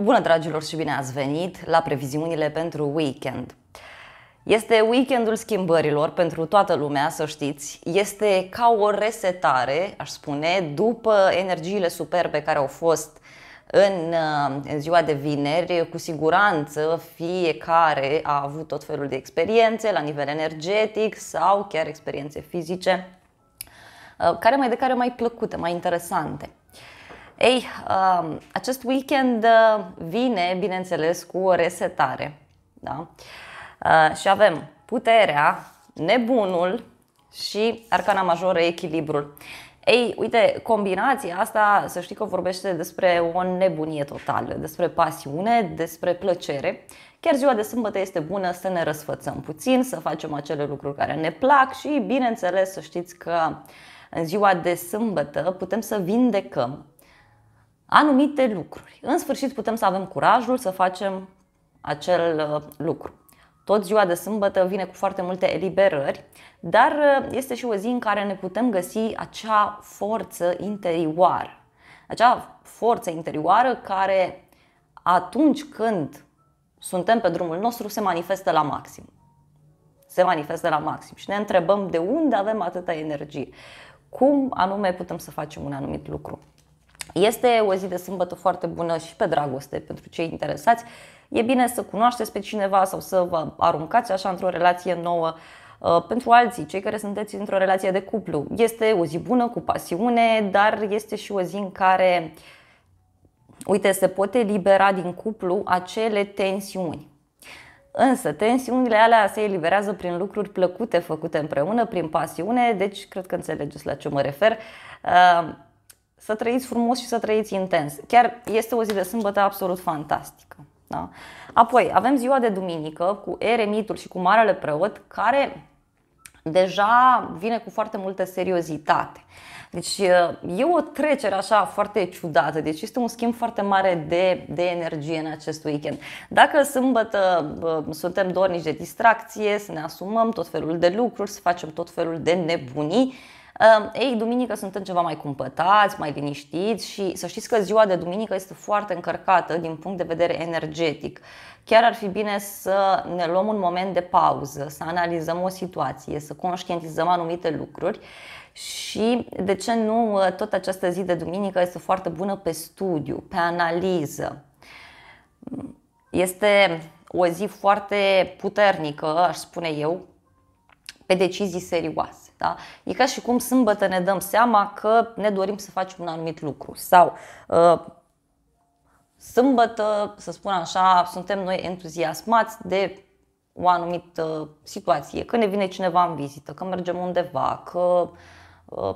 Bună dragilor și bine ați venit la previziunile pentru weekend. Este weekendul schimbărilor pentru toată lumea, să știți. Este ca o resetare, aș spune, după energiile superbe care au fost în uh, ziua de vineri, cu siguranță fiecare a avut tot felul de experiențe la nivel energetic sau chiar experiențe fizice, uh, care mai de care mai plăcute, mai interesante. Ei, um, acest weekend uh, vine, bineînțeles, cu o resetare. Da? Uh, și avem puterea, nebunul și arcana majoră, echilibrul. Ei, uite, combinația asta, să știi că vorbește despre o nebunie totală, despre pasiune, despre plăcere. Chiar ziua de sâmbătă este bună să ne răsfățăm puțin, să facem acele lucruri care ne plac și, bineînțeles, să știți că în ziua de sâmbătă putem să vindecăm anumite lucruri. În sfârșit putem să avem curajul să facem acel uh, lucru. Tot ziua de sâmbătă vine cu foarte multe eliberări, dar uh, este și o zi în care ne putem găsi acea forță interioară. Acea forță interioară care atunci când suntem pe drumul nostru se manifestă la maxim. Se manifestă la maxim și ne întrebăm de unde avem atâta energie. Cum anume putem să facem un anumit lucru. Este o zi de sâmbătă foarte bună și pe dragoste pentru cei interesați. E bine să cunoașteți pe cineva sau să vă aruncați așa într-o relație nouă uh, pentru alții, cei care sunteți într-o relație de cuplu. Este o zi bună, cu pasiune, dar este și o zi în care, uite, se poate libera din cuplu acele tensiuni. Însă, tensiunile alea se eliberează prin lucruri plăcute făcute împreună, prin pasiune, deci cred că înțelegeți la ce mă refer. Uh, să trăiți frumos și să trăiți intens. Chiar este o zi de sâmbătă absolut fantastică. Da? Apoi avem ziua de duminică cu eremitul și cu marele preot care deja vine cu foarte multă seriozitate. Deci e o trecere așa foarte ciudată, deci este un schimb foarte mare de, de energie în acest weekend. Dacă sâmbătă suntem dornici de distracție, să ne asumăm tot felul de lucruri, să facem tot felul de nebunii, Ehm, ei, duminică sunt ceva mai cumpătați, mai liniștiți și să știți că ziua de duminică este foarte încărcată din punct de vedere energetic. Chiar ar fi bine să ne luăm un moment de pauză, să analizăm o situație, să conștientizăm anumite lucruri și, de ce nu, tot această zi de duminică este foarte bună pe studiu, pe analiză. Este o zi foarte puternică, aș spune eu, pe decizii serioase. Da? E ca și cum sâmbătă ne dăm seama că ne dorim să facem un anumit lucru sau uh, sâmbătă, să spun așa, suntem noi entuziasmați de o anumită situație, că ne vine cineva în vizită, că mergem undeva, că uh,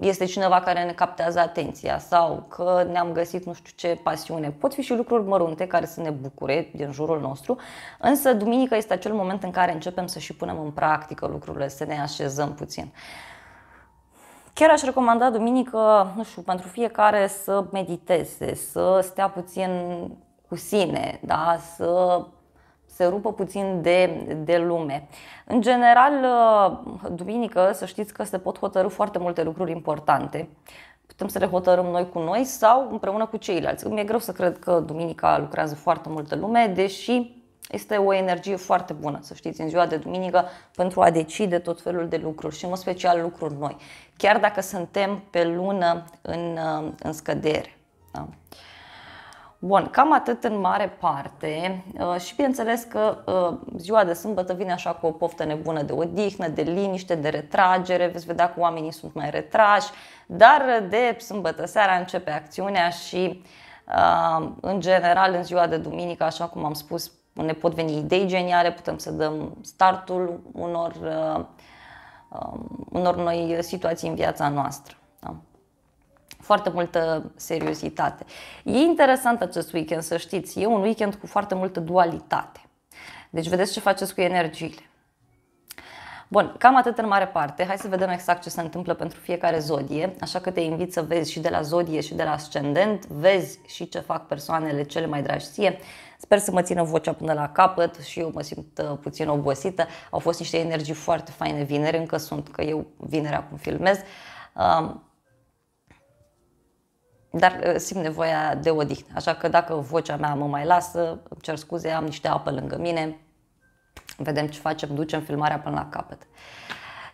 este cineva care ne captează atenția sau că ne-am găsit nu știu ce pasiune. Pot fi și lucruri mărunte care să ne bucure din jurul nostru, însă duminica este acel moment în care începem să și punem în practică lucrurile, să ne așezăm puțin. Chiar aș recomanda duminică, nu știu, pentru fiecare să mediteze, să stea puțin cu sine, da? să se rupă puțin de, de lume. În general, uh, duminică, să știți că se pot hotărâ foarte multe lucruri importante. Putem să le hotărâm noi cu noi sau împreună cu ceilalți. Îmi e greu să cred că duminica lucrează foarte multă lume, deși este o energie foarte bună, să știți, în ziua de duminică pentru a decide tot felul de lucruri și, în special, lucruri noi. Chiar dacă suntem pe lună în, uh, în scădere. Da? Bun, cam atât în mare parte uh, și bineînțeles că uh, ziua de sâmbătă vine așa cu o poftă nebună de odihnă, de liniște, de retragere, veți vedea că oamenii sunt mai retrași, dar de sâmbătă seara începe acțiunea și uh, în general în ziua de duminică, așa cum am spus, ne pot veni idei geniale, putem să dăm startul unor, um, unor noi situații în viața noastră foarte multă seriozitate. E interesant acest weekend, să știți, e un weekend cu foarte multă dualitate. Deci vedeți ce faceți cu energiile. Bun, cam atât în mare parte. Hai să vedem exact ce se întâmplă pentru fiecare zodie, așa că te invit să vezi și de la zodie și de la ascendent, vezi și ce fac persoanele cele mai dragi ție. Sper să mă țină vocea până la capăt și eu mă simt uh, puțin obosită. Au fost niște energii foarte faine vineri, încă sunt, că eu vineri acum filmez. Um, dar uh, simt nevoia de odihnă. Așa că dacă vocea mea mă mai lasă, îmi cer scuze, am niște apă lângă mine, vedem ce facem, ducem filmarea până la capăt.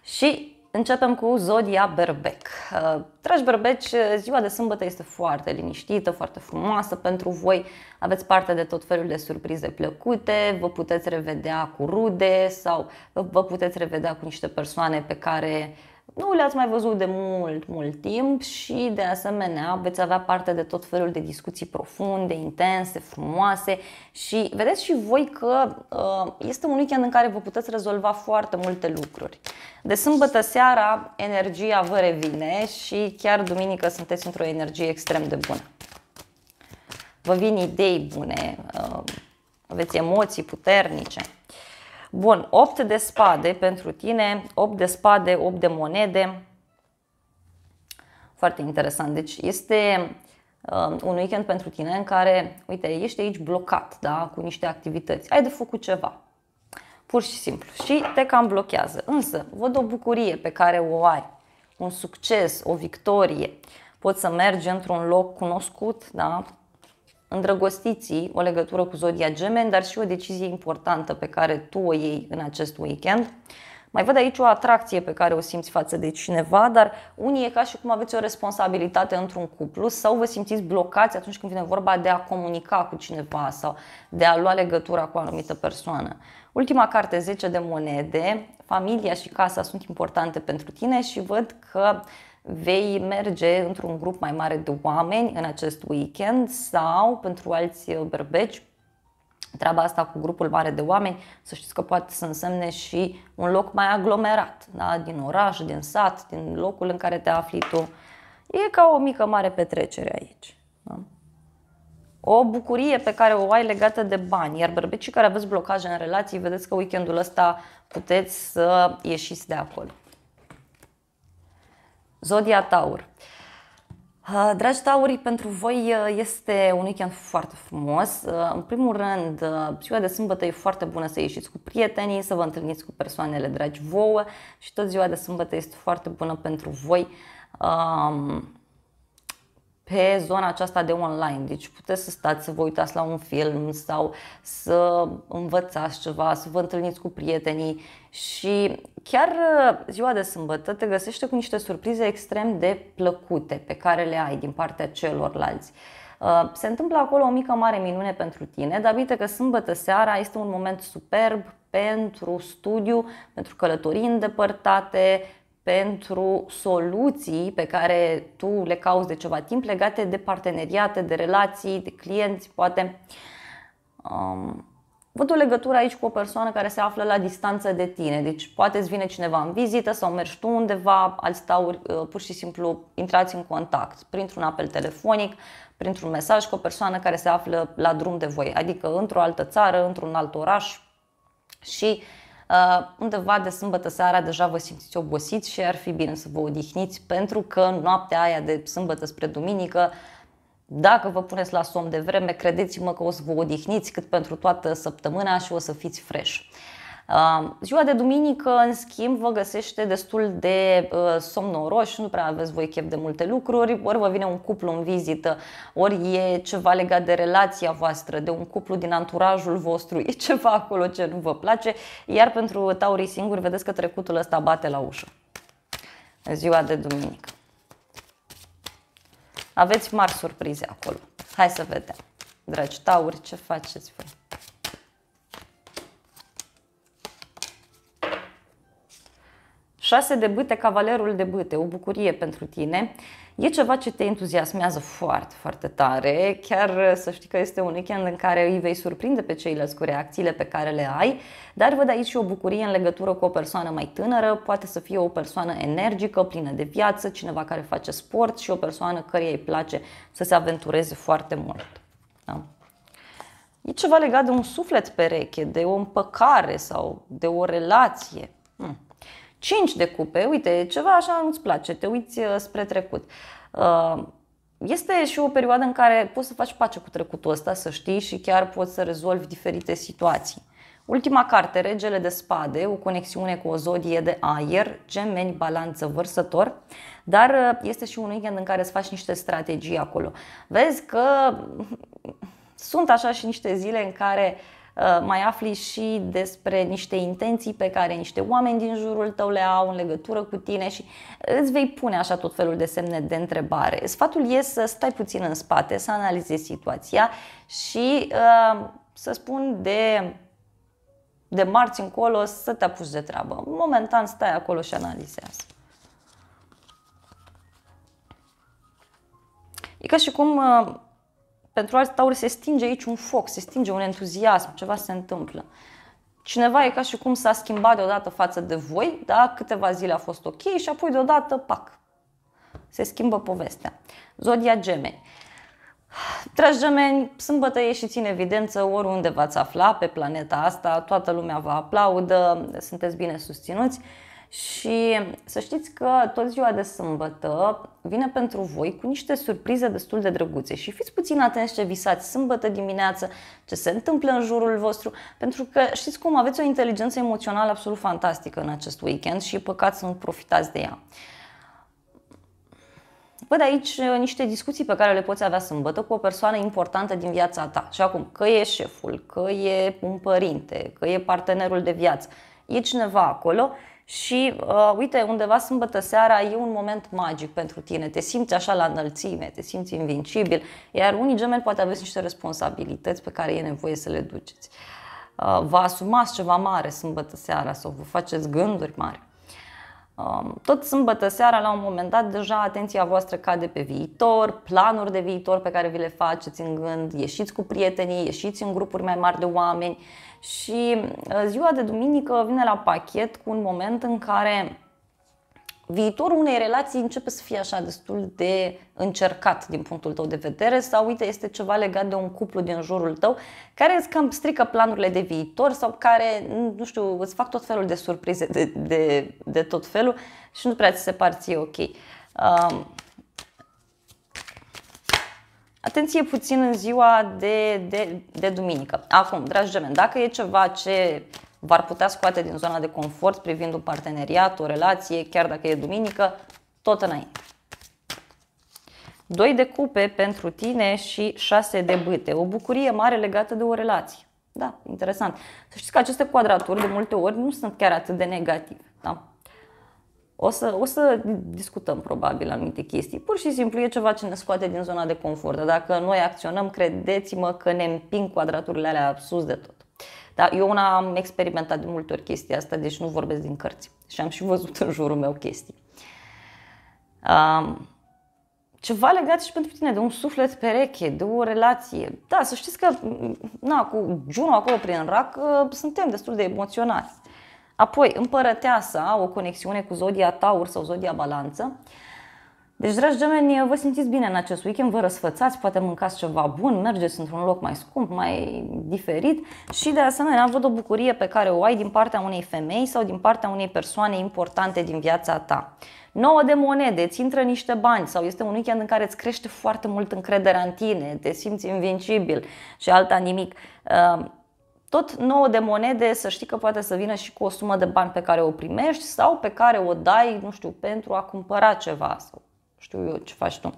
Și începem cu Zodia Berbec. Uh, dragi berbeci, ziua de sâmbătă este foarte liniștită, foarte frumoasă pentru voi. Aveți parte de tot felul de surprize plăcute, vă puteți revedea cu rude sau vă puteți revedea cu niște persoane pe care uh, nu le-ați mai văzut de mult, mult timp și de asemenea veți avea parte de tot felul de discuții profunde, intense, frumoase și vedeți și voi că uh, este un weekend în care vă puteți rezolva foarte multe lucruri. De sâmbătă seara energia vă revine și chiar duminică sunteți într-o energie extrem de bună. Vă vin idei bune, uh, aveți emoții puternice. Bun, 8 de spade pentru tine, 8 de spade, 8 de monede. Foarte interesant. Deci este um, un weekend pentru tine în care, uite, ești aici blocat, da, cu niște activități. Ai de făcut ceva. Pur și simplu. Și te cam blochează. Însă, văd o bucurie pe care o ai, un succes, o victorie. Poți să mergi într-un loc cunoscut, da? îndrăgostiții o legătură cu zodia gemeni, dar și o decizie importantă pe care tu o iei în acest weekend. Mai văd aici o atracție pe care o simți față de cineva, dar unii e ca și cum aveți o responsabilitate într-un cuplu sau vă simțiți blocați atunci când vine vorba de a comunica cu cineva sau de a lua legătura cu o anumită persoană. Ultima carte, 10 de monede, familia și casa sunt importante pentru tine și văd că vei merge într-un grup mai mare de oameni în acest weekend sau pentru alți uh, berbeci treaba asta cu grupul mare de oameni, să știți că poate să însemne și un loc mai aglomerat, da? din oraș, din sat, din locul în care te afli tu. E ca o mică mare petrecere aici. Da? O bucurie pe care o ai legată de bani, iar bărbecii care aveți blocaje în relații, vedeți că weekendul ăsta puteți să ieșiți de acolo. Zodia Taur. Dragi tauri, pentru voi este un weekend foarte frumos. În primul rând, ziua de sâmbătă e foarte bună să ieșiți cu prietenii, să vă întâlniți cu persoanele dragi vouă și tot ziua de sâmbătă este foarte bună pentru voi pe zona aceasta de online. Deci puteți să stați să vă uitați la un film sau să învățați ceva, să vă întâlniți cu prietenii și chiar uh, ziua de sâmbătă te găsește cu niște surprize extrem de plăcute pe care le ai din partea celorlalți. Uh, se întâmplă acolo o mică mare minune pentru tine, dar uite că sâmbătă seara este un moment superb pentru studiu, pentru călătorii îndepărtate, pentru soluții pe care tu le cauți de ceva timp legate de parteneriate, de relații, de clienți, poate. Um, văd o legătură aici cu o persoană care se află la distanță de tine, deci poate îți vine cineva în vizită sau mergi tu undeva, alți tauri uh, pur și simplu intrați în contact printr-un apel telefonic, printr-un mesaj cu o persoană care se află la drum de voi, adică într-o altă țară, într-un alt oraș și uh, Uh, undeva de sâmbătă seara deja vă simțiți obosiți și ar fi bine să vă odihniți pentru că noaptea aia de sâmbătă spre duminică dacă vă puneți la somn de vreme, credeți-mă că o să vă odihniți cât pentru toată săptămâna și o să fiți fresh. Ziua de duminică, în schimb, vă găsește destul de uh, somnoroși, nu prea aveți voi chef de multe lucruri, ori vă vine un cuplu în vizită, ori e ceva legat de relația voastră, de un cuplu din anturajul vostru, e ceva acolo ce nu vă place, iar pentru taurii singuri, vedeți că trecutul ăsta bate la ușă. Ziua de duminică. Aveți mari surprize acolo. Hai să vedem. Dragi tauri, ce faceți voi? Șase de bâte, cavalerul de bâte, o bucurie pentru tine. E ceva ce te entuziasmează foarte, foarte tare. Chiar uh, să știi că este un weekend în care îi vei surprinde pe ceilalți cu reacțiile pe care le ai, dar văd aici și o bucurie în legătură cu o persoană mai tânără, poate să fie o persoană energică, plină de viață, cineva care face sport și o persoană căreia îi place să se aventureze foarte mult. Da? E ceva legat de un suflet pereche, de o împăcare sau de o relație. Hmm. 5 de cupe, uite, ceva așa nu nu-ți place, te uiți uh, spre trecut. Uh, este și o perioadă în care poți să faci pace cu trecutul ăsta, să știi și chiar poți să rezolvi diferite situații. Ultima carte, Regele de Spade, o conexiune cu o zodie de aer, gemeni, balanță, vărsător, dar uh, este și un weekend în care îți faci niște strategii acolo. Vezi că sunt așa și niște zile în care uh, Uh, mai afli și despre niște intenții pe care niște oameni din jurul tău le au în legătură cu tine și îți vei pune așa tot felul de semne de întrebare. Sfatul e să stai puțin în spate, să analizezi situația și uh, să spun de de marți încolo să te apuci de treabă. Momentan stai acolo și analizează. E ca și cum uh, pentru alți tauri se stinge aici un foc, se stinge un entuziasm, ceva se întâmplă. Cineva e ca și cum s-a schimbat deodată față de voi, da? câteva zile a fost ok și apoi deodată, pac, se schimbă povestea. Zodia Gemeni. Dragi gemeni, sâmbătă ieșiți în evidență oriunde v-ați afla pe planeta asta, toată lumea vă aplaudă, sunteți bine susținuți. Și să știți că tot ziua de sâmbătă vine pentru voi cu niște surprize destul de drăguțe și fiți puțin atenți ce visați sâmbătă dimineață, ce se întâmplă în jurul vostru, pentru că știți cum aveți o inteligență emoțională absolut fantastică în acest weekend și e păcat să nu profitați de ea. Văd aici uh, niște discuții pe care le poți avea sâmbătă cu o persoană importantă din viața ta. Și acum, că e șeful, că e un părinte, că e partenerul de viață, e cineva acolo și uh, uite, undeva sâmbătă seara e un moment magic pentru tine, te simți așa la înălțime, te simți invincibil, iar unii gemeni poate aveți niște responsabilități pe care e nevoie să le duceți. Uh, vă asumați ceva mare sâmbătă seara sau vă faceți gânduri mari. Um, tot sâmbătă seara, la un moment dat, deja atenția voastră cade pe viitor, planuri de viitor pe care vi le faceți în gând, ieșiți cu prietenii, ieșiți în grupuri mai mari de oameni și uh, ziua de duminică vine la pachet cu un moment în care viitorul unei relații începe să fie așa destul de încercat din punctul tău de vedere sau uite este ceva legat de un cuplu din jurul tău care îți cam strică planurile de viitor sau care, nu știu, îți fac tot felul de surprize de, de, de tot felul și nu prea ți se par ție ok. Um, Atenție puțin în ziua de, de, de duminică. Acum, dragi gemeni, dacă e ceva ce v-ar putea scoate din zona de confort privind un parteneriat, o relație, chiar dacă e duminică, tot înainte. 2 de cupe pentru tine și 6 de bâte. O bucurie mare legată de o relație. Da, interesant. Să știți că aceste quadraturi de multe ori nu sunt chiar atât de negative. Da? O să, o să discutăm probabil anumite chestii. Pur și simplu e ceva ce ne scoate din zona de confort. Dacă noi acționăm, credeți-mă că ne împing quadraturile alea sus de tot. Da? Eu una am experimentat de multe ori chestia asta, deci nu vorbesc din cărți. Și am și văzut în jurul meu chestii. Um, ceva legat și pentru tine, de un suflet pereche, de o relație. Da, să știți că na, cu Juno acolo prin rac ă, suntem destul de emoționați. Apoi, împărăteasa, o conexiune cu zodia Taur sau zodia Balanță. Uh, deci, dragi gemeni, vă simțiți bine în acest weekend, vă răsfățați, poate mâncați ceva bun, mergeți într-un loc mai scump, mai diferit și, de asemenea, văd o bucurie pe care o ai din partea unei femei sau din partea unei persoane importante din viața ta. 9 de monede, îți intră niște bani sau este un weekend în care îți crește foarte mult încrederea în tine, te simți invincibil și alta nimic. Ehm, tot 9 de monede să știi că poate să vină și cu o sumă de bani pe care o primești sau pe care o dai, nu știu, pentru a cumpăra ceva sau știu eu ce faci tu.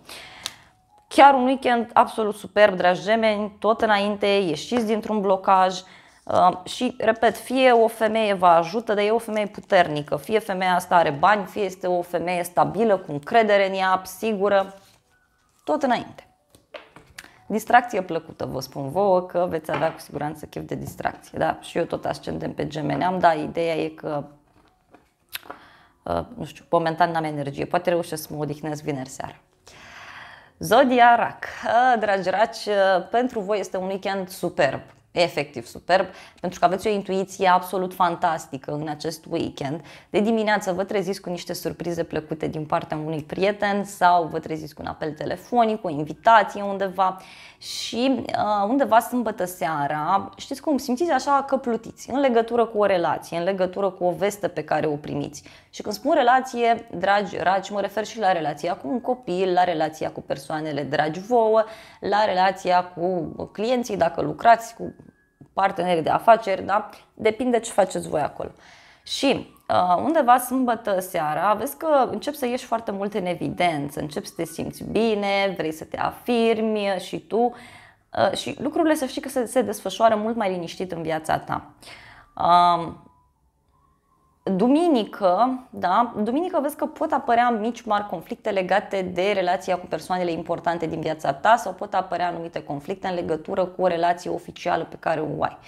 Chiar un weekend absolut superb, dragi gemeni, tot înainte, ieșiți dintr-un blocaj, uh, și, repet, fie o femeie vă ajută, dar e o femeie puternică, fie femeia asta are bani, fie este o femeie stabilă, cu încredere în ea, sigură, tot înainte. Distracție plăcută, vă spun vouă că veți avea cu siguranță chef de distracție. Da? Și eu tot ascendem pe gemeni am, da, ideea e că Uh, nu știu, momentan n-am energie, poate reușesc să mă odihnesc vineri seara. Zodia Rac. Uh, dragi raci, uh, pentru voi este un weekend superb efectiv superb, pentru că aveți o intuiție absolut fantastică în acest weekend. De dimineață vă treziți cu niște surprize plăcute din partea unui prieten sau vă treziți cu un apel telefonic, o invitație undeva și uh, undeva sâmbătă seara, știți cum, simțiți așa că plutiți în legătură cu o relație, în legătură cu o veste pe care o primiți. Și când spun relație, dragi raci, mă refer și la relația cu un copil, la relația cu persoanele dragi vouă, la relația cu clienții, dacă lucrați cu partenerii de afaceri, da? depinde ce faceți voi acolo. Și uh, undeva sâmbătă seara vezi că încep să ieși foarte mult în evidență, începi să te simți bine, vrei să te afirmi și tu uh, și lucrurile să știi că se, se desfășoară mult mai liniștit în viața ta. Uh, Duminică, da, duminică vezi că pot apărea mici mari conflicte legate de relația cu persoanele importante din viața ta sau pot apărea anumite conflicte în legătură cu o relație oficială pe care o ai.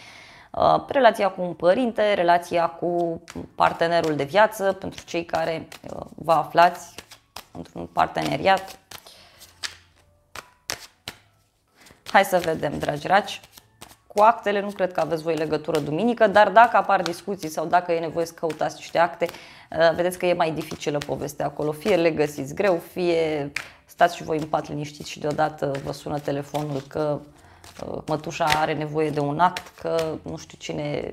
Uh, relația cu un părinte, relația cu partenerul de viață, pentru cei care uh, vă aflați într-un parteneriat. Hai să vedem, dragi raci. Cu actele nu cred că aveți voi legătură duminică, dar dacă apar discuții sau dacă e nevoie să căutați niște acte, uh, vedeți că e mai dificilă povestea acolo. Fie le găsiți greu, fie stați și voi în pat liniștiți și deodată vă sună telefonul că uh, mătușa are nevoie de un act, că nu știu cine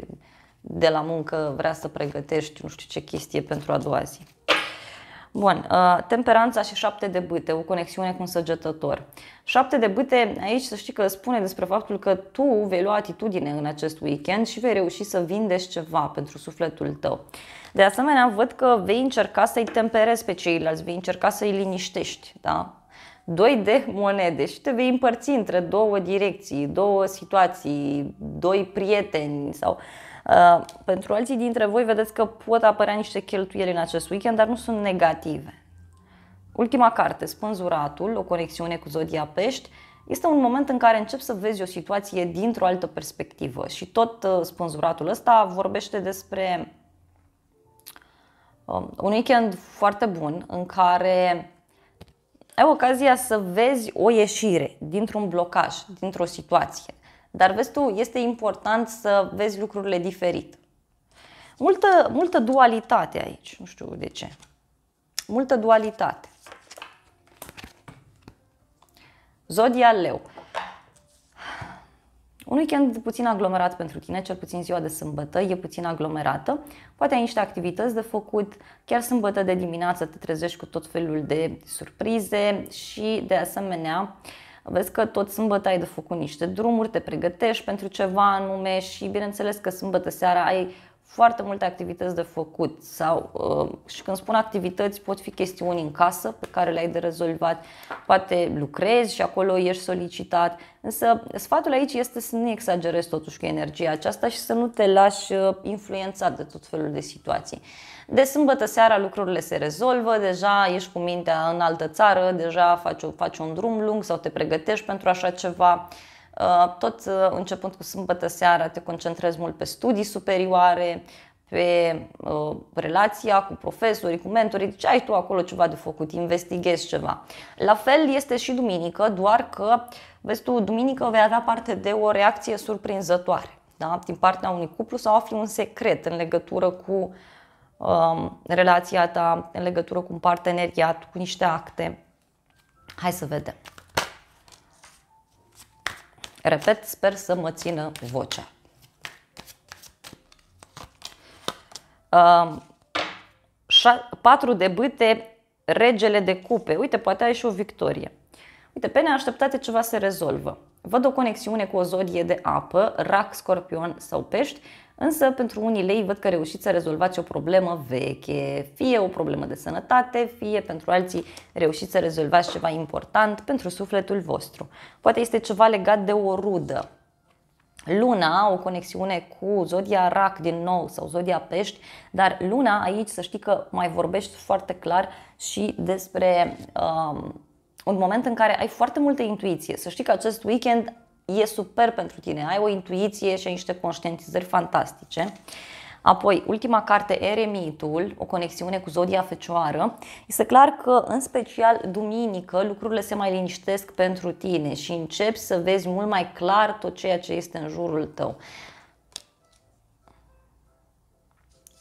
de la muncă vrea să pregătești nu știu ce chestie pentru a doua zi. Bun, uh, temperanța și șapte de bâte, o conexiune cu un săgetător. Șapte de bâte, aici să știi că spune despre faptul că tu vei lua atitudine în acest weekend și vei reuși să vindești ceva pentru sufletul tău. De asemenea, văd că vei încerca să-i temperezi pe ceilalți, vei încerca să-i liniștești, da? Doi de monede și te vei împărți între două direcții, două situații, doi prieteni sau Uh, pentru alții dintre voi vedeți că pot apărea niște cheltuieli în acest weekend, dar nu sunt negative. Ultima carte, Spânzuratul, o conexiune cu Zodia Pești, este un moment în care încep să vezi o situație dintr-o altă perspectivă și tot uh, spânzuratul ăsta vorbește despre um, un weekend foarte bun în care ai ocazia să vezi o ieșire dintr-un blocaj, dintr-o situație. Dar vezi tu, este important să vezi lucrurile diferit. Multă, multă dualitate aici, nu știu de ce. Multă dualitate. Zodia Leu. Un weekend puțin aglomerat pentru tine, cel puțin ziua de sâmbătă, e puțin aglomerată. Poate ai niște activități de făcut, chiar sâmbătă de dimineață te trezești cu tot felul de surprize și de asemenea uh, vezi că tot sâmbătă ai de făcut niște drumuri, te pregătești pentru ceva anume și bineînțeles că sâmbătă seara ai foarte multe activități de făcut sau uh, și când spun activități pot fi chestiuni în casă pe care le-ai de rezolvat, poate lucrezi și acolo ești solicitat, însă sfatul aici este să nu exagerezi totuși cu energia aceasta și să nu te lași uh, influențat de tot felul de situații. Uh, de sâmbătă seara lucrurile se rezolvă, deja ești cu mintea în altă țară, deja faci, faci un drum lung sau te pregătești pentru așa ceva. Uh, tot uh, începând cu sâmbătă seara te concentrezi mult pe studii superioare, pe uh, relația cu profesorii, cu mentorii, deci ai tu acolo ceva de făcut, investighezi ceva. La fel este și duminică, doar că, vezi tu, duminică vei avea parte de o reacție surprinzătoare da? din partea unui cuplu sau afli un secret în legătură cu Um, relația ta în legătură cu un parteneriat, cu niște acte. Hai să vedem. Repet, sper să mă țină vocea. Uh, patru de bâte, regele de cupe. Uite, poate ai și o victorie. Uite, pe neașteptate ceva se rezolvă. Văd o conexiune cu o zodie de apă, rac, scorpion sau pești, Însă, pentru unii lei, văd că reușiți să rezolvați o problemă veche, fie o problemă de sănătate, fie pentru alții reușiți să rezolvați ceva important pentru sufletul vostru. Poate este ceva legat de o rudă, Luna, o conexiune cu zodia rac din nou sau zodia pești, dar luna aici să știi că mai vorbești foarte clar și despre um, un moment în care ai foarte multă intuiție. Să știi că acest weekend e super pentru tine, ai o intuiție și ai niște conștientizări fantastice. Apoi, ultima carte, Eremitul, o conexiune cu Zodia Fecioară, este clar că, în special, duminică, lucrurile se mai liniștesc pentru tine și începi să vezi mult mai clar tot ceea ce este în jurul tău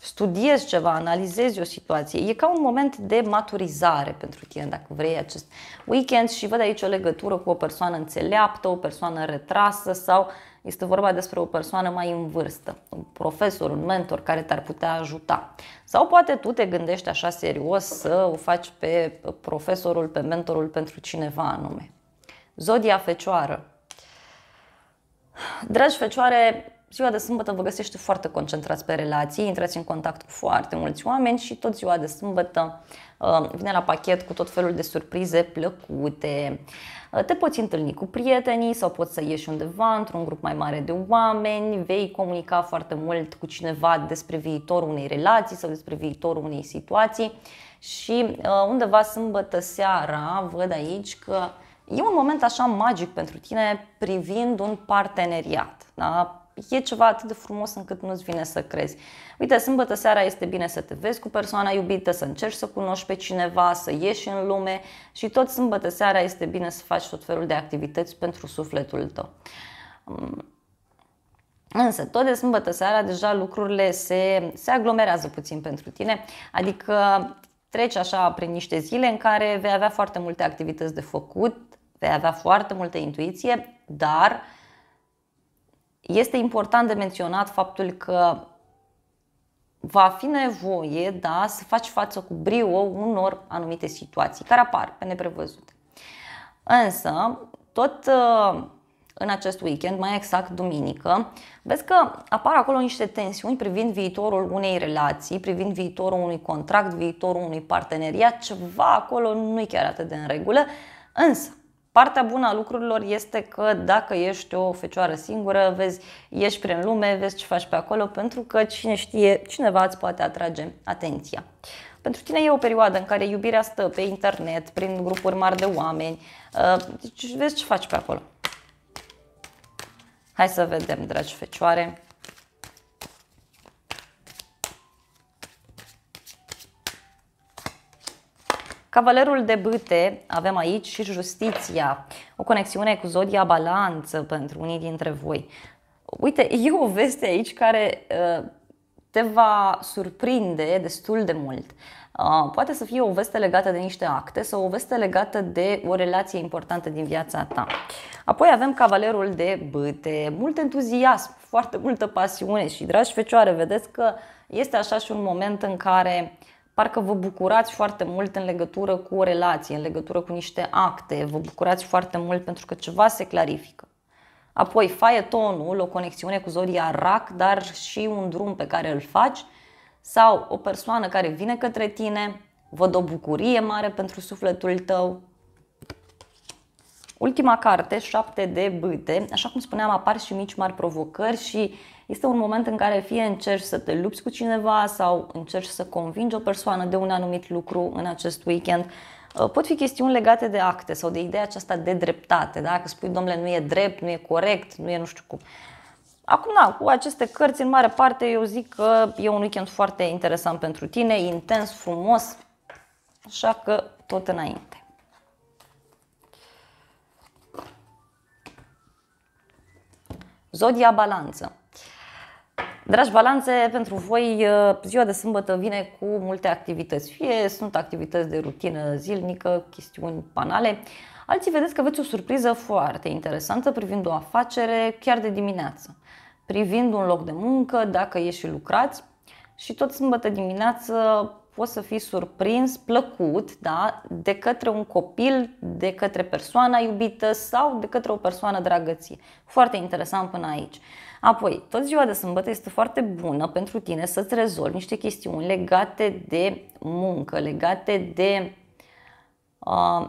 studiezi ceva, analizezi o situație. E ca un moment de maturizare pentru tine, dacă vrei, acest weekend și văd aici o legătură cu o persoană înțeleaptă, o persoană retrasă sau este vorba despre o persoană mai în vârstă, un profesor, un mentor care te-ar putea ajuta. Sau poate tu te gândești așa serios să o faci pe profesorul, pe mentorul pentru cineva anume. Zodia Fecioară. Dragi Fecioare, ziua de sâmbătă vă găsește foarte concentrați pe relații, intrați în contact cu foarte mulți oameni și tot ziua de sâmbătă uh, vine la pachet cu tot felul de surprize plăcute. Uh, te poți întâlni cu prietenii sau poți să ieși undeva într-un grup mai mare de oameni, vei comunica foarte mult cu cineva despre viitorul unei relații sau despre viitorul unei situații și uh, undeva sâmbătă seara văd aici că E un moment așa magic pentru tine privind un parteneriat. Da? e ceva atât de frumos încât nu-ți vine să crezi. Uite, sâmbătă seara este bine să te vezi cu persoana iubită, să încerci să cunoști pe cineva, să ieși în lume și tot sâmbătă seara este bine să faci tot felul de activități pentru sufletul tău. Însă, tot de sâmbătă seara deja lucrurile se, se aglomerează puțin pentru tine, adică treci așa prin niște zile în care vei avea foarte multe activități de făcut, vei avea foarte multă intuiție, dar uh, este important de menționat faptul că va fi nevoie da, să faci față cu brio unor anumite situații care apar pe neprevăzute. Însă, tot uh, în acest weekend, mai exact duminică, vezi că apar acolo niște tensiuni privind viitorul unei relații, privind viitorul unui contract, viitorul unui parteneriat, ceva acolo nu-i chiar atât de în regulă, însă Partea bună a lucrurilor este că dacă ești o fecioară singură, vezi, ieși prin lume, vezi ce faci pe acolo, pentru că cine știe, cineva îți poate atrage atenția. Pentru tine e o perioadă în care iubirea stă pe internet, prin grupuri mari de oameni, uh, deci vezi ce faci pe acolo. Hai să vedem, dragi fecioare, Cavalerul de bâte avem aici și justiția, o conexiune cu zodia balanță pentru unii dintre voi. Uite, e o veste aici care uh, te va surprinde destul de mult. Uh, poate să fie o veste legată de niște acte sau o veste legată de o relație importantă din viața ta. Apoi avem cavalerul de bâte, mult entuziasm, foarte multă pasiune și, dragi fecioare, vedeți că este așa și un moment în care uh, parcă vă bucurați foarte mult în legătură cu o relație, în legătură cu niște acte, vă bucurați foarte mult pentru că ceva se clarifică. Apoi, faietonul, o conexiune cu zodia rac, dar și un drum pe care îl faci, sau o persoană care vine către tine, văd o bucurie mare pentru sufletul tău. Ultima carte, șapte de bâte, așa cum spuneam, apar și mici mari provocări și este un moment în care fie încerci să te lupți cu cineva sau încerci să convingi o persoană de un anumit lucru în acest weekend. Uh, pot fi chestiuni legate de acte sau de ideea aceasta de dreptate, dacă spui, domnule, nu e drept, nu e corect, nu e nu știu cum. Acum, da, cu aceste cărți, în mare parte, eu zic că e un weekend foarte interesant pentru tine, intens, frumos, așa că tot înainte. Zodia balanță. Dragi balanțe, pentru voi uh, ziua de sâmbătă vine cu multe activități. Fie sunt activități de rutină zilnică, chestiuni banale, alții vedeți că aveți o surpriză foarte interesantă privind o afacere chiar de dimineață, privind un loc de muncă, dacă ieși și lucrați și tot sâmbătă dimineață poți să fii surprins, plăcut, da, de către un copil, de către persoana iubită sau de către o persoană dragăție. Foarte interesant până aici. Apoi, tot ziua de sâmbătă este foarte bună pentru tine să-ți rezolvi niște chestiuni legate de muncă, legate de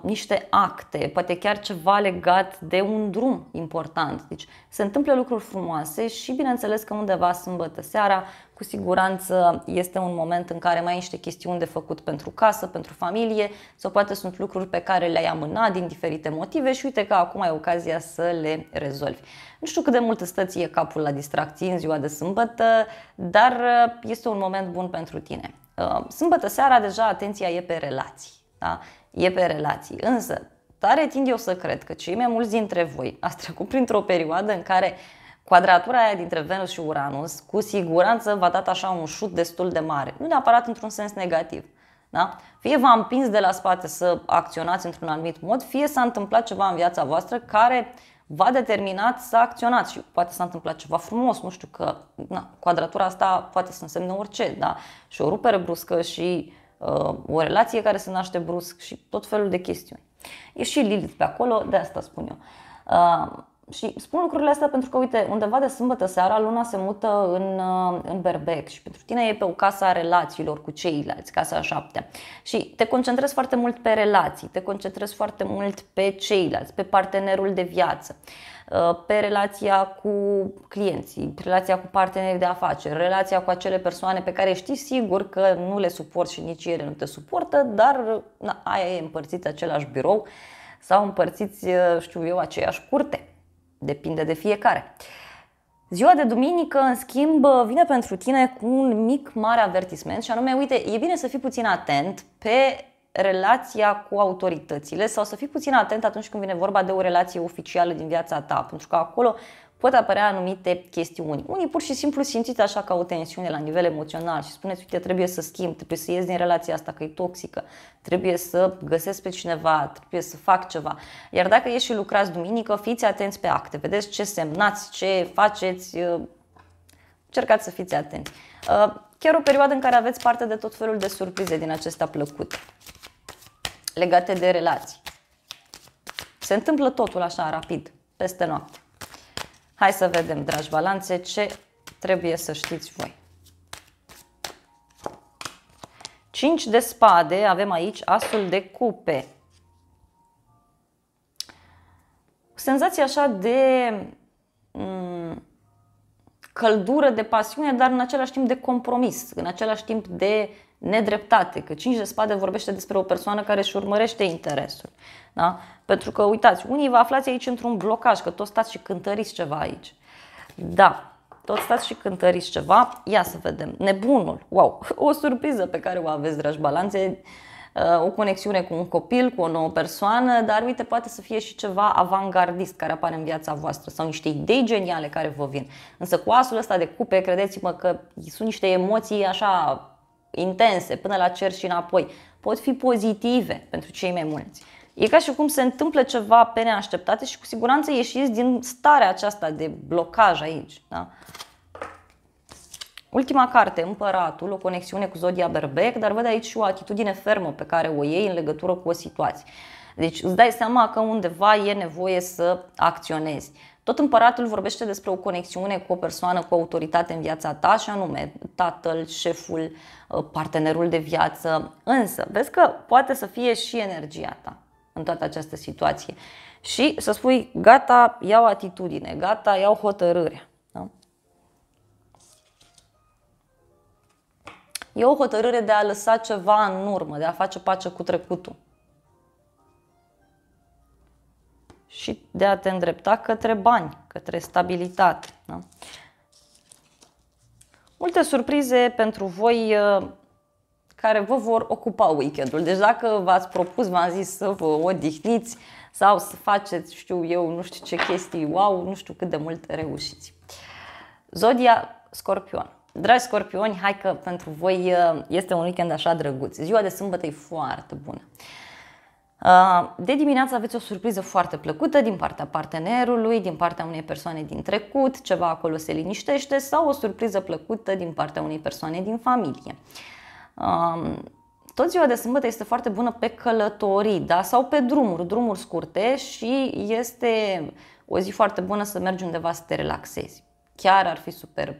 niște acte, poate chiar ceva legat de un drum important. Deci se întâmplă lucruri frumoase și bineînțeles că undeva sâmbătă seara, cu siguranță este un moment în care mai ai niște chestiuni de făcut pentru casă, pentru familie sau poate sunt lucruri pe care le-ai amânat din diferite motive și uite că acum ai ocazia să le rezolvi. Nu știu cât de mult îți stăție capul la distracții în ziua de sâmbătă, dar uh, este un moment bun pentru tine. Uh, sâmbătă seara deja atenția e pe relații. Da? e pe relații. Însă, tare tind eu să cred că cei mai mulți dintre voi ați trecut printr-o perioadă în care Quadratura aia dintre Venus și Uranus cu siguranță v-a dat așa un șut destul de mare, nu neapărat într-un sens negativ. Da? Fie v-a împins de la spate să acționați într-un anumit mod, fie s-a întâmplat ceva în viața voastră care v-a determinat să acționați și poate s-a întâmplat ceva frumos, nu știu că na, quadratura asta poate să însemne orice, da? și o rupere bruscă și Uh, o relație care se naște brusc și tot felul de chestiuni. E și Lilith pe acolo, de asta spun eu. Uh, și spun lucrurile astea pentru că, uite, undeva de sâmbătă seara, luna se mută în, uh, în berbec și pentru tine e pe o casă a relațiilor cu ceilalți, casa a șaptea. Și te concentrezi foarte mult pe relații, te concentrezi foarte mult pe ceilalți, pe partenerul de viață. Uh, pe relația cu clienții, relația cu partenerii de afaceri, relația cu acele persoane pe care știi sigur că nu le suport și nici ele nu te suportă, dar na, aia e împărțit același birou sau împărțiți, uh, știu eu, aceeași curte. Depinde de fiecare. Ziua de duminică, în schimb, uh, vine pentru tine cu un mic, mare avertisment și anume, uite, e bine să fii puțin atent pe relația cu autoritățile sau să fii puțin atent atunci când vine vorba de o relație oficială din viața ta, pentru că acolo pot apărea anumite chestiuni. Unii pur și simplu simțiți așa ca o tensiune la nivel emoțional și spuneți, uite, trebuie să schimb, trebuie să ies din relația asta că e toxică, trebuie să găsesc pe cineva, trebuie să fac ceva. Iar dacă ieși și lucrați duminică, fiți atenți pe acte, vedeți ce semnați, ce faceți, uh, încercați să fiți atenți. Uh, chiar o perioadă în care aveți parte de tot felul de surprize din acestea plăcute legate de relații. Se întâmplă totul așa rapid, peste noapte. Hai să vedem, dragi balanțe, ce trebuie să știți voi. 5 de spade, avem aici asul de cupe. Senzație așa de mm, căldură, de pasiune, dar în același timp de compromis, în același timp de nedreptate, că 5 de spade vorbește despre o persoană care își urmărește interesul. Da? Pentru că, uitați, unii vă aflați aici într-un blocaj, că tot stați și cântăriți ceva aici. Da, tot stați și cântăriți ceva. Ia să vedem. Nebunul. Wow, o surpriză pe care o aveți, dragi balanțe uh, o conexiune cu un copil, cu o nouă persoană, dar uite, poate să fie și ceva avantgardist care apare în viața voastră sau niște idei geniale care vă vin. Însă cu asul ăsta de cupe, credeți-mă că sunt niște emoții așa intense, până la cer și înapoi, pot fi pozitive pentru cei mai mulți. E ca și cum se întâmplă ceva pe neașteptate și cu siguranță ieșiți din starea aceasta de blocaj aici. Da? Ultima carte, Împăratul, o conexiune cu Zodia Berbec, dar văd aici și o atitudine fermă pe care o iei în legătură cu o situație. Deci îți dai seama că undeva e nevoie să acționezi. Tot împăratul vorbește despre o conexiune cu o persoană, cu o autoritate în viața ta, și anume tatăl, șeful, ă, partenerul de viață. Însă, vezi că poate să fie și energia ta în toată această situație. Și să spui, gata, iau atitudine, gata, iau hotărâre. Da? E o hotărâre de a lăsa ceva în urmă, de a face pace cu trecutul. și de a te îndrepta către bani, către stabilitate. Da? Multe surprize pentru voi uh, care vă vor ocupa weekendul. Deci dacă v-ați propus, v-am zis să vă odihniți sau să faceți, știu eu, nu știu ce chestii, wow, nu știu cât de mult reușiți. Zodia Scorpion. Dragi scorpioni, hai că pentru voi uh, este un weekend așa drăguț. Ziua de sâmbătă e foarte bună. Uh, de dimineață aveți o surpriză foarte plăcută din partea partenerului, din partea unei persoane din trecut, ceva acolo se liniștește sau o surpriză plăcută din partea unei persoane din familie. Um, tot ziua de sâmbătă este foarte bună pe călătorii da? sau pe drumuri, drumuri scurte și este o zi foarte bună să mergi undeva să te relaxezi. Chiar ar fi superb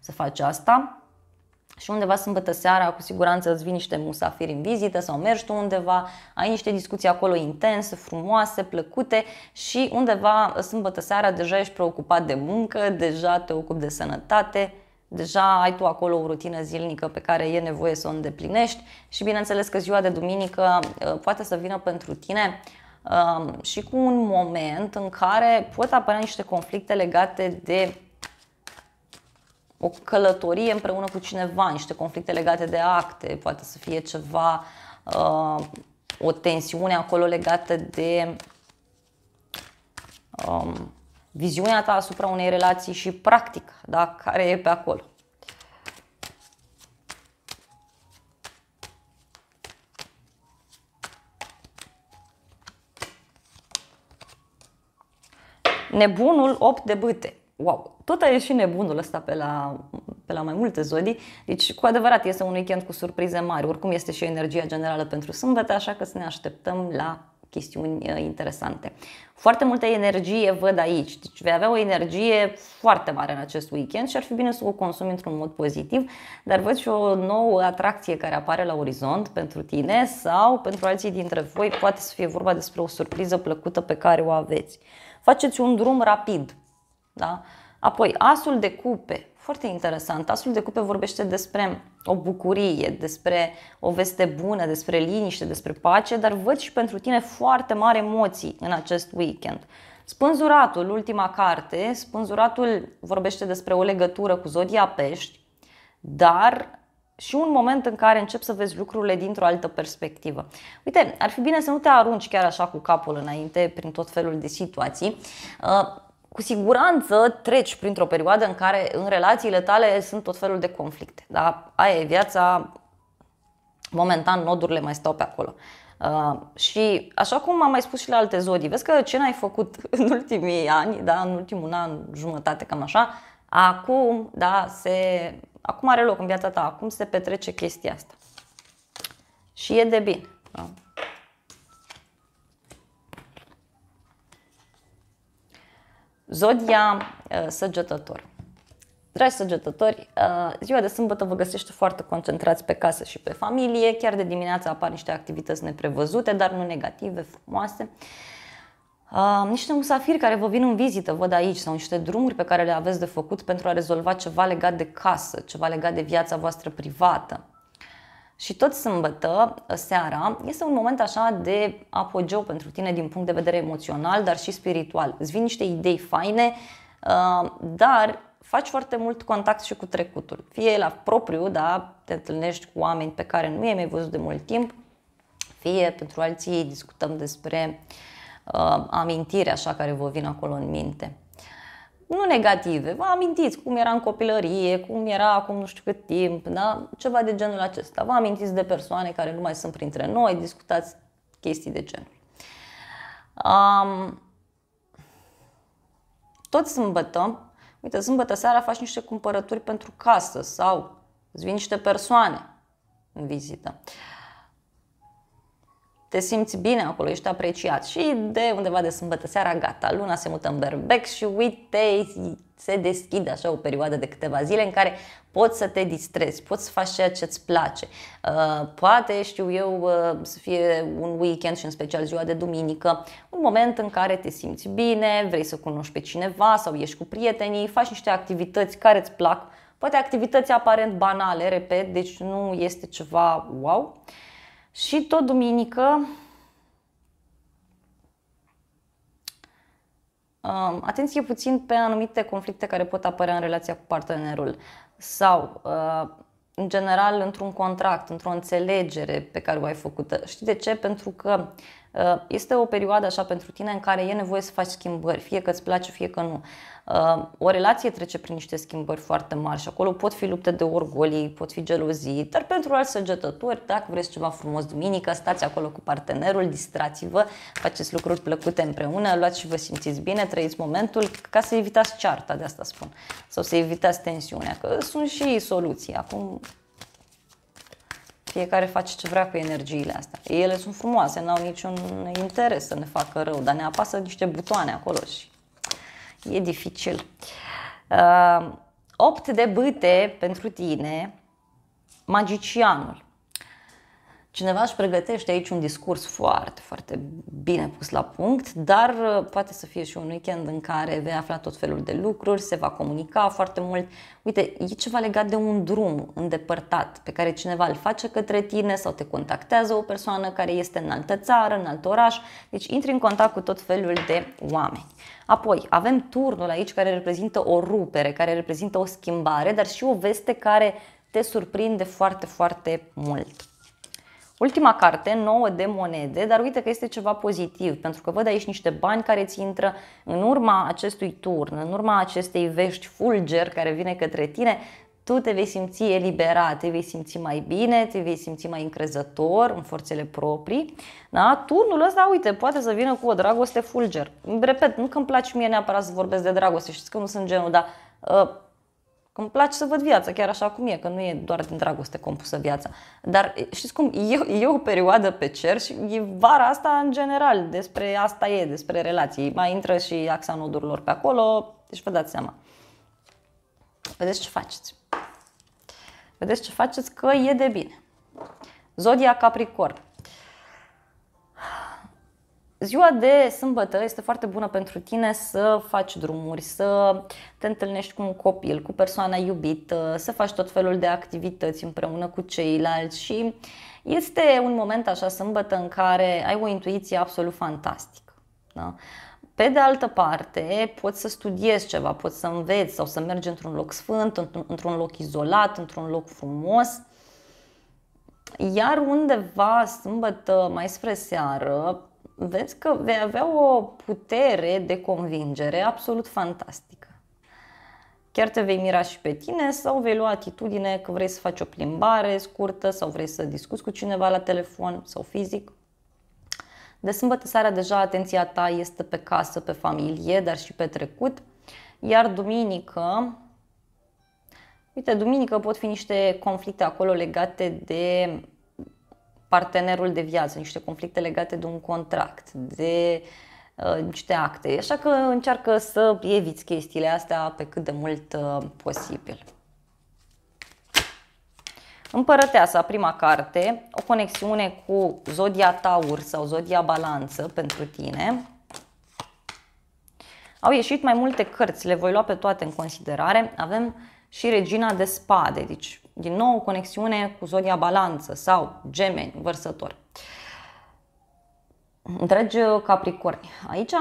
să faci asta și undeva sâmbătă seara cu siguranță îți vin niște musafiri în vizită sau mergi tu undeva, ai niște discuții acolo intense, frumoase, plăcute și undeva sâmbătă seara deja ești preocupat de muncă, deja te ocupi de sănătate, deja ai tu acolo o rutină zilnică pe care e nevoie să o îndeplinești și bineînțeles că ziua de duminică ă, poate să vină pentru tine ă, și cu un moment în care pot apărea niște conflicte legate de o călătorie împreună cu cineva, niște conflicte legate de acte, poate să fie ceva, uh, o tensiune acolo legată de um, viziunea ta asupra unei relații și practică, da, care e pe acolo. Nebunul 8 de bâte wow, tot a ieșit nebunul ăsta pe la, pe la mai multe zodii. Deci, cu adevărat, este un weekend cu surprize mari. Oricum este și energia generală pentru sâmbătă, așa că să ne așteptăm la chestiuni uh, interesante. Foarte multă energie văd aici, deci vei avea o energie foarte mare în acest weekend și ar fi bine să o consumi într-un mod pozitiv, dar văd și o nouă atracție care apare la orizont pentru tine sau pentru alții dintre voi, poate să fie vorba despre o surpriză plăcută pe care o aveți. Faceți un drum rapid, da? Apoi, asul de cupe, foarte interesant. Asul de cupe vorbește despre o bucurie, despre o veste bună, despre liniște, despre pace, dar văd și pentru tine foarte mari emoții în acest weekend. Spânzuratul, ultima carte, spânzuratul vorbește despre o legătură cu zodia pești, dar și un moment în care încep să vezi lucrurile dintr-o altă perspectivă. Uite, ar fi bine să nu te arunci chiar așa cu capul înainte prin tot felul de situații. Uh, cu siguranță treci printr-o perioadă în care în relațiile tale sunt tot felul de conflicte. Da? Aia e viața, momentan nodurile mai stau pe acolo. Uh, și așa cum am mai spus și la alte zodii, vezi că ce n-ai făcut în ultimii ani, da, în ultimul an, jumătate, cam așa, acum, da, se, acum are loc în viața ta, acum se petrece chestia asta. Și e de bine. Da? Zodia uh, săgetător. Dragi săgetători, uh, ziua de sâmbătă vă găsește foarte concentrați pe casă și pe familie, chiar de dimineață apar niște activități neprevăzute, dar nu negative, frumoase. Uh, niște musafiri care vă vin în vizită, văd aici, sau niște drumuri pe care le aveți de făcut pentru a rezolva ceva legat de casă, ceva legat de viața voastră privată. Și tot sâmbătă, ă, seara, este un moment așa de apogeu pentru tine din punct de vedere emoțional, dar și spiritual. Îți vin niște idei faine, ă, dar faci foarte mult contact și cu trecutul. Fie la propriu, da, te întâlnești cu oameni pe care nu i-ai mai văzut de mult timp, fie pentru alții discutăm despre uh, amintiri așa care vă vin acolo în minte nu negative, vă amintiți cum era în copilărie, cum era acum nu știu cât timp, da? ceva de genul acesta. Vă amintiți de persoane care nu mai sunt printre noi, discutați chestii de genul. Um, tot sâmbătă, uite, sâmbătă seara faci niște cumpărături pentru casă sau îți vin niște persoane în vizită. Uh, te simți bine acolo, ești apreciat și de undeva de sâmbătă seara, gata, luna se mută în berbec și uite, se deschide așa o perioadă de câteva zile în care poți să te distrezi, poți să faci ceea ce îți place. Uh, poate, știu eu, uh, să fie un weekend și în special ziua de duminică, un moment în care te simți bine, vrei să cunoști pe cineva sau ești cu prietenii, faci niște activități care îți plac, poate activități aparent banale, repet, deci nu este ceva wow și tot duminică, um, atenție puțin pe anumite conflicte care pot apărea în relația cu partenerul sau, uh, în general, într-un contract, într-o înțelegere pe care o ai făcută. Știi de ce? Pentru că uh, Uh, este o perioadă așa pentru tine în care e nevoie să faci schimbări, fie că îți place, fie că nu. Uh, o relație trece prin niște schimbări foarte mari și acolo pot fi lupte de orgolii, pot fi gelozii, dar pentru alți săgetători, dacă vreți ceva frumos duminică, stați acolo cu partenerul, distrați-vă, faceți lucruri plăcute împreună, luați și vă simțiți bine, trăiți momentul ca să evitați cearta, de asta spun, sau să evitați tensiunea, că sunt și soluții. Acum fiecare face ce vrea cu energiile astea. Ele sunt frumoase, n-au niciun interes să ne facă rău, dar ne apasă niște butoane acolo și e dificil. Uh, 8 de bâte pentru tine, magicianul. Cineva își pregătește aici un discurs foarte, foarte bine pus la punct, dar uh, poate să fie și un weekend în care vei afla tot felul de lucruri, se va comunica foarte mult. Uite, e ceva legat de un drum îndepărtat pe care cineva îl face către tine sau te contactează o persoană care este în altă țară, în alt oraș, deci intri în contact cu tot felul de oameni. Apoi, avem turnul aici care reprezintă o rupere, care reprezintă o schimbare, dar și o veste care te surprinde foarte, foarte mult. Ultima carte, nouă de monede, dar uite că este ceva pozitiv, pentru că văd aici niște bani care ți intră în urma acestui turn, în urma acestei vești fulger care vine către tine, tu te vei simți eliberat, te vei simți mai bine, te vei simți mai încrezător în forțele proprii. Da? Turnul ăsta, uite, poate să vină cu o dragoste fulger. Repet, nu că îmi place mie neapărat să vorbesc de dragoste, știți că nu sunt genul, dar uh, Că îmi place să văd viața chiar așa cum e, că nu e doar din dragoste compusă viața. Dar știți cum, e, e o perioadă pe cer și e vara asta în general, despre asta e, despre relații. Mai intră și axa nodurilor pe acolo, deci vă dați seama. Vedeți ce faceți. Vedeți ce faceți că e de bine. Zodia Capricorn. Ziua de sâmbătă este foarte bună pentru tine să faci drumuri, să te întâlnești cu un copil, cu persoana iubită, să faci tot felul de activități împreună cu ceilalți și este un moment așa sâmbătă în care ai o intuiție absolut fantastică. Da? Pe de altă parte, poți să studiezi ceva, poți să înveți sau să mergi într-un loc sfânt, într-un loc izolat, într-un loc frumos. Iar undeva sâmbătă, mai spre seară, vezi că vei avea o putere de convingere absolut fantastică. Chiar te vei mira și pe tine sau vei lua atitudine că vrei să faci o plimbare scurtă sau vrei să discuți cu cineva la telefon sau fizic. De sâmbătă seara deja atenția ta este pe casă, pe familie, dar și pe trecut. Iar duminică, uite, duminică pot fi niște conflicte acolo legate de partenerul de viață, niște conflicte legate de un contract, de uh, niște acte. Așa că încearcă să eviți chestiile astea pe cât de mult uh, posibil. Împărăteasa, prima carte, o conexiune cu zodia Taur sau zodia Balanță pentru tine. Au ieșit mai multe cărți, le voi lua pe toate în considerare. Avem și Regina de Spade, deci din nou, conexiune cu zodia balanță sau gemeni, vărsător. Întregi Capricorni. Aici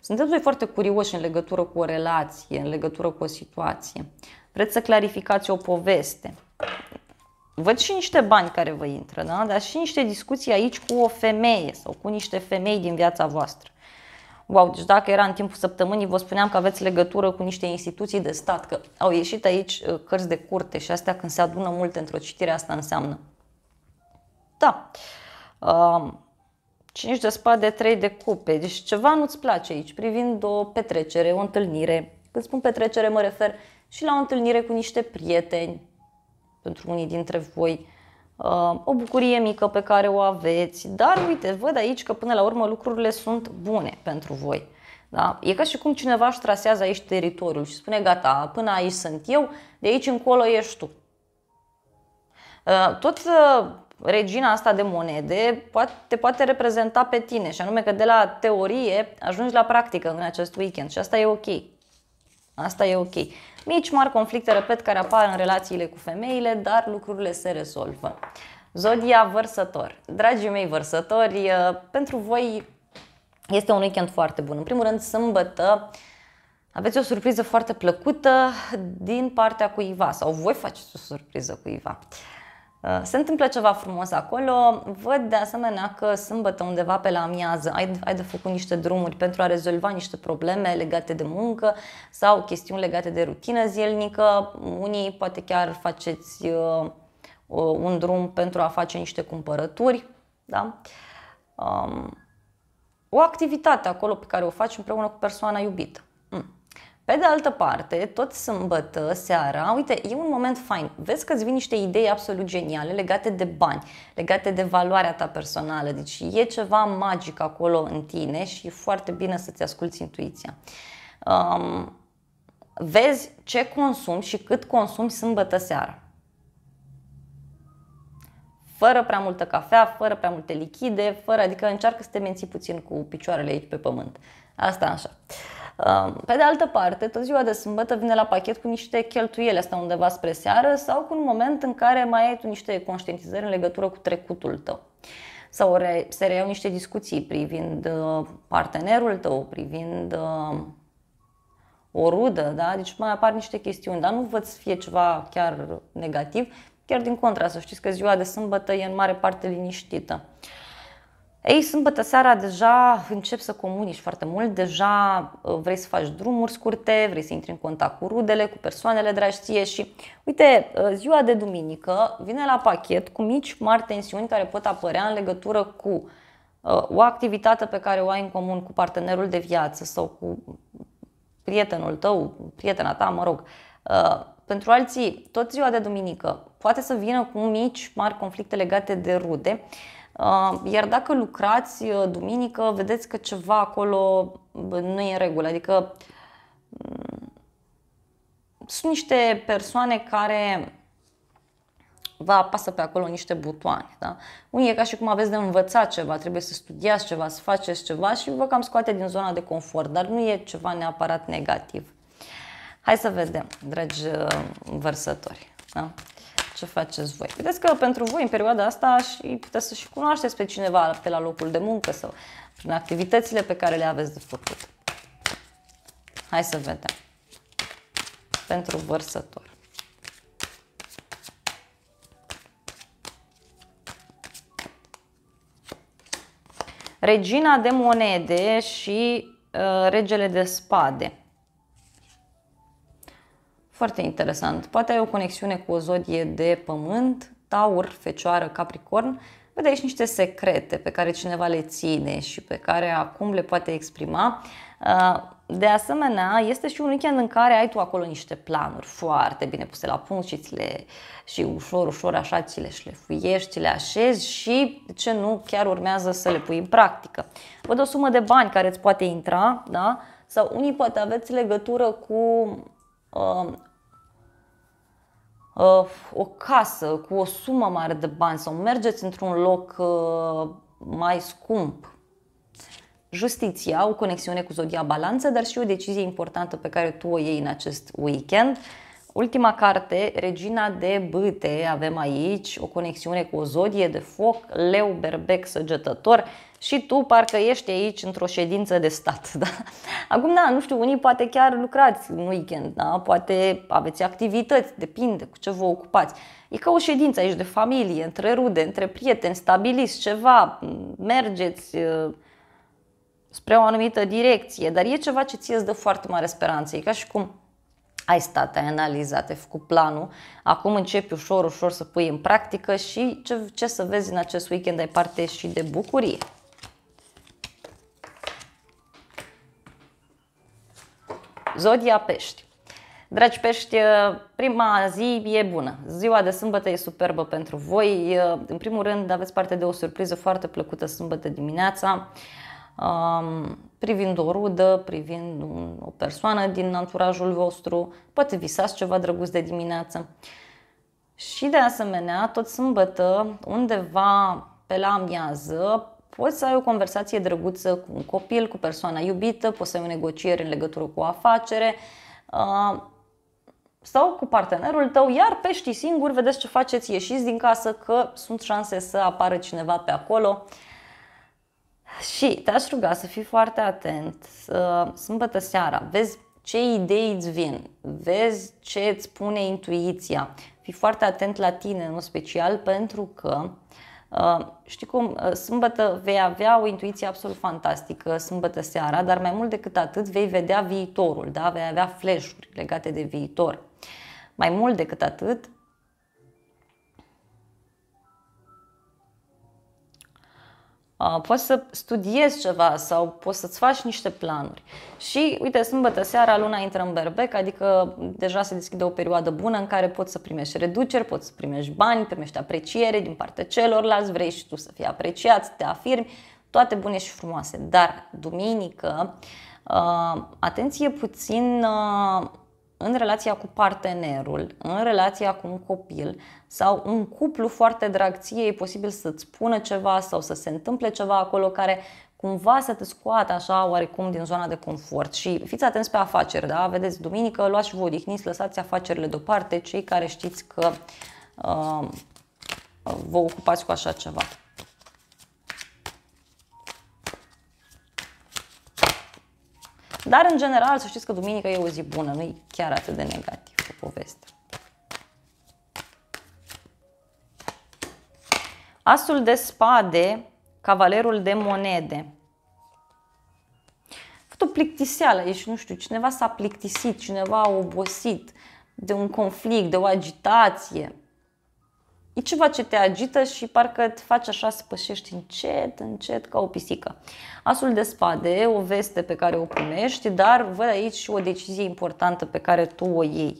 sunteți voi foarte curioși în legătură cu o relație, în legătură cu o situație. Vreți să clarificați o poveste. Văd și niște bani care vă intră, da? dar și niște discuții aici cu o femeie sau cu niște femei din viața voastră. Wow, deci dacă era în timpul săptămânii, vă spuneam că aveți legătură cu niște instituții de stat, că au ieșit aici uh, cărți de curte și astea când se adună multe într-o citire, asta înseamnă. Da. Um. 5 de spade, 3 de cupe. Deci ceva nu-ți place aici privind o petrecere, o întâlnire. Când spun petrecere mă refer și la o întâlnire cu niște prieteni, pentru unii dintre voi, Uh, o bucurie mică pe care o aveți, dar uite, văd aici că până la urmă lucrurile sunt bune pentru voi. Da? E ca și cum cineva își trasează aici teritoriul și spune gata, până aici sunt eu, de aici încolo ești tu. Uh, tot uh, regina asta de monede te poate reprezenta pe tine și anume că de la teorie ajungi la practică în acest weekend și asta e ok. Asta e ok. Mici mari conflicte, repet, care apar în relațiile cu femeile, dar lucrurile se rezolvă. Zodia vărsător. Dragii mei vărsători, uh, pentru voi este un weekend foarte bun. În primul rând, sâmbătă aveți o surpriză foarte plăcută din partea cuiva sau voi faceți o surpriză cuiva. Uh, Uh, se întâmplă ceva frumos acolo. Văd de asemenea că sâmbătă undeva pe la amiază ai, ai de făcut niște drumuri pentru a rezolva niște probleme legate de muncă sau chestiuni legate de rutină zilnică. Unii poate chiar faceți uh, uh un drum pentru a face niște cumpărături. Da? Um, o activitate acolo pe care o faci împreună cu persoana iubită. Mm. Pe de altă parte, tot sâmbătă, seara, uite, e un moment fain. Vezi că îți vin niște idei absolut geniale legate de bani, legate de valoarea ta personală. Deci e ceva magic acolo în tine și e foarte bine să-ți asculți intuiția. Um, vezi ce consumi și cât consumi sâmbătă seara. Fără prea multă cafea, fără prea multe lichide, fără, adică încearcă să te menții puțin cu picioarele aici pe pământ. Asta așa. Uh, pe de altă parte, tot ziua de sâmbătă vine la pachet cu niște cheltuieli asta undeva spre seară sau cu un moment în care mai ai tu niște conștientizări în legătură cu trecutul tău sau se reiau niște discuții privind uh, partenerul tău, privind uh, o rudă, da? deci mai apar niște chestiuni, dar nu văd să fie ceva chiar negativ, chiar din contra, să știți că ziua de sâmbătă e în mare parte liniștită. Ei, sâmbătă seara deja încep să comunici foarte mult, deja uh, vrei să faci drumuri scurte, vrei să intri în contact cu rudele, cu persoanele dragi și uite, uh, ziua de duminică vine la pachet cu mici mari tensiuni care pot apărea în legătură cu uh, o activitate pe care o ai în comun cu partenerul de viață sau cu prietenul tău, prietena ta, mă rog. Pentru alții, tot ziua de duminică poate să vină cu mici mari conflicte legate de rude Uh, iar dacă lucrați uh, duminică, vedeți că ceva acolo nu e în regulă. Adică mm, sunt niște persoane care vă apasă pe acolo niște butoane. Da? Unii e ca și cum aveți de învățat ceva, trebuie să studiați ceva, să faceți ceva și vă cam scoate din zona de confort, dar nu e ceva neapărat negativ. Hai să vedem, dragi uh, vărsători. Da? ce faceți voi. Vedeți că pentru voi în perioada asta și puteți să și cunoașteți pe cineva pe la locul de muncă sau prin activitățile pe care le aveți de făcut. Hai să vedem. Pentru vărsător. Regina de monede și uh, regele de spade. Foarte interesant. Poate ai o conexiune cu o zodie de pământ, taur, fecioară, capricorn. Vede aici niște secrete pe care cineva le ține și pe care acum le poate exprima. Uh, de asemenea, este și un weekend în care ai tu acolo niște planuri foarte bine puse la punct și, ți le, și ușor, ușor așa ți le șlefuiești, ți le așezi și, ce nu, chiar urmează să le pui în practică. Văd o sumă de bani care îți poate intra, da? sau unii poate aveți legătură cu uh, Uh, o casă cu o sumă mare de bani sau mergeți într-un loc uh, mai scump. Justiția, o conexiune cu Zodia Balanță, dar și o decizie importantă pe care tu o iei în acest weekend. Ultima carte, Regina de Bâte, avem aici o conexiune cu o zodie de foc, leu, berbec, săgetător și tu parcă ești aici într-o ședință de stat. Da? Acum, da, nu știu, unii poate chiar lucrați în weekend, da? poate aveți activități, depinde cu ce vă ocupați. E ca o ședință aici de familie, între rude, între prieteni, stabiliți ceva, mergeți uh, spre o anumită direcție, dar e ceva ce ție îți dă foarte mare speranță. E ca și cum ai stat, ai analizat, ai făcut planul, acum începi ușor, ușor să pui în practică și ce, ce să vezi în acest weekend ai parte și de bucurie. Zodia pești. Dragi pești, uh, prima zi e bună. Ziua de sâmbătă e superbă pentru voi. Uh, în primul rând, aveți parte de o surpriză foarte plăcută sâmbătă dimineața. Um, privind o rudă, privind o persoană din anturajul vostru, poate visați ceva drăguț de dimineață. Și de asemenea, tot sâmbătă, undeva pe la amiază, Poți să ai o conversație drăguță cu un copil, cu persoana iubită, poți să ai o negociere în legătură cu o afacere uh, sau cu partenerul tău, iar peștii singuri, vedeți ce faceți, ieșiți din casă că sunt șanse să apară cineva pe acolo. Și te-aș ruga să fii foarte atent sâmbătă seara, vezi ce idei îți vin, vezi ce îți spune intuiția, fii foarte atent la tine în special pentru că uh, Uh, știi cum, uh, sâmbătă vei avea o intuiție absolut fantastică, sâmbătă seara, dar mai mult decât atât vei vedea viitorul, da? vei avea flash legate de viitor. Mai mult decât atât, poți să studiezi ceva sau poți să-ți faci niște planuri. Și uite, sâmbătă seara, luna intră în berbec, adică deja se deschide o perioadă bună în care poți să primești reduceri, poți să primești bani, primești apreciere din partea celorlalți, vrei și tu să fii apreciat, să te afirmi, toate bune și frumoase. Dar duminică, atenție puțin în relația cu partenerul, în relația cu un copil sau un cuplu foarte drag ție, e posibil să-ți spună ceva sau să se întâmple ceva acolo care cumva să te scoată așa oarecum din zona de confort. Și fiți atenți pe afaceri, da? Vedeți, duminică luați și vă odihniți, lăsați afacerile deoparte, cei care știți că uh, vă ocupați cu așa ceva. Dar, în general, să știți că duminica e o zi bună, nu e chiar atât de negativ o poveste. Asul de spade, cavalerul de monede. A fost o plictiseală, ești, nu știu, cineva s-a plictisit, cineva a obosit de un conflict, de o agitație e ceva ce te agită și parcă te faci așa să pășești încet, încet, ca o pisică. Asul de spade, o veste pe care o primești, dar văd aici și o decizie importantă pe care tu o iei.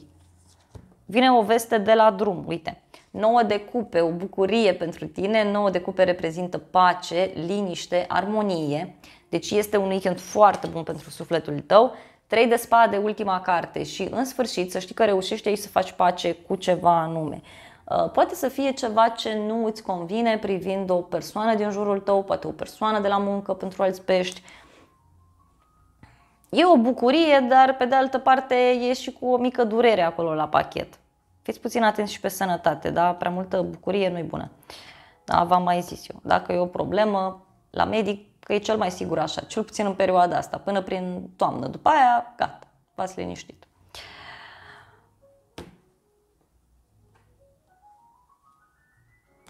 Vine o veste de la drum, uite. 9 de cupe, o bucurie pentru tine, 9 de cupe reprezintă pace, liniște, armonie, deci este un weekend foarte bun pentru sufletul tău. 3 de spade, ultima carte și în sfârșit să știi că reușești aici să faci pace cu ceva anume. Uh, poate să fie ceva ce nu îți convine privind o persoană din jurul tău, poate o persoană de la muncă pentru alți pești. E o bucurie, dar pe de altă parte e și cu o mică durere acolo la pachet. Fiți puțin atenți și pe sănătate, da? Prea multă bucurie nu-i bună. Da, v-am mai zis eu. Dacă e o problemă, la medic că e cel mai sigur așa, cel puțin în perioada asta, până prin toamnă. După aia, gata, v-ați liniștit.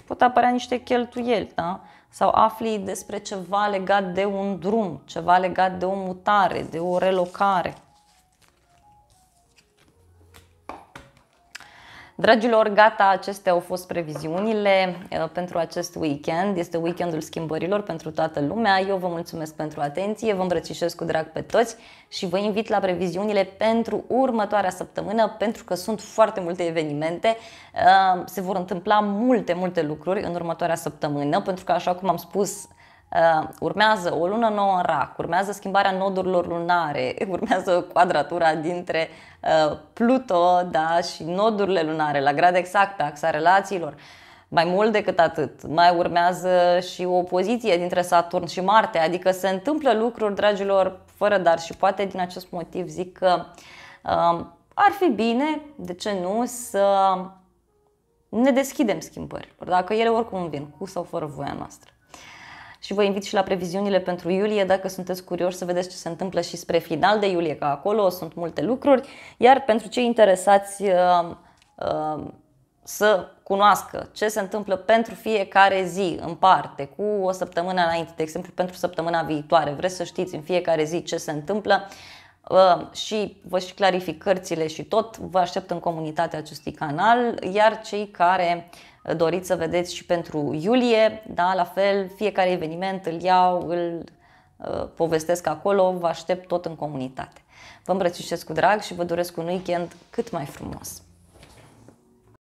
pot apărea niște cheltuieli, da? sau afli despre ceva legat de un drum, ceva legat de o mutare, de o relocare. Dragilor, gata, acestea au fost previziunile uh, pentru acest weekend. Este weekendul schimbărilor pentru toată lumea. Eu vă mulțumesc pentru atenție, vă îmbrățișez cu drag pe toți și vă invit la previziunile pentru următoarea săptămână, pentru că sunt foarte multe evenimente. Uh, se vor întâmpla multe, multe lucruri în următoarea săptămână, pentru că, așa cum am spus, Uh, urmează o lună nouă în rac, urmează schimbarea nodurilor lunare, urmează quadratura dintre uh, Pluto da, și nodurile lunare la grad exact pe axa relațiilor. Mai mult decât atât, mai urmează și o poziție dintre Saturn și Marte, adică se întâmplă lucruri, dragilor, fără dar și poate din acest motiv zic că uh, ar fi bine, de ce nu, să ne deschidem schimbărilor, dacă ele oricum vin, cu sau fără voia noastră și vă invit și la previziunile pentru iulie dacă sunteți curioși să vedeți ce se întâmplă și spre final de iulie, că acolo sunt multe lucruri, iar pentru cei interesați uh, uh, să cunoască ce se întâmplă pentru fiecare zi în parte, cu o săptămână înainte, de exemplu pentru săptămâna viitoare, vreți să știți în fiecare zi ce se întâmplă, uh, și vă și clarific cărțile și tot vă aștept în comunitatea acestui canal, iar cei care doriți să vedeți și pentru iulie, da, la fel, fiecare eveniment îl iau, îl uh, povestesc acolo, vă aștept tot în comunitate. Vă îmbrățișez cu drag și vă doresc un weekend cât mai frumos.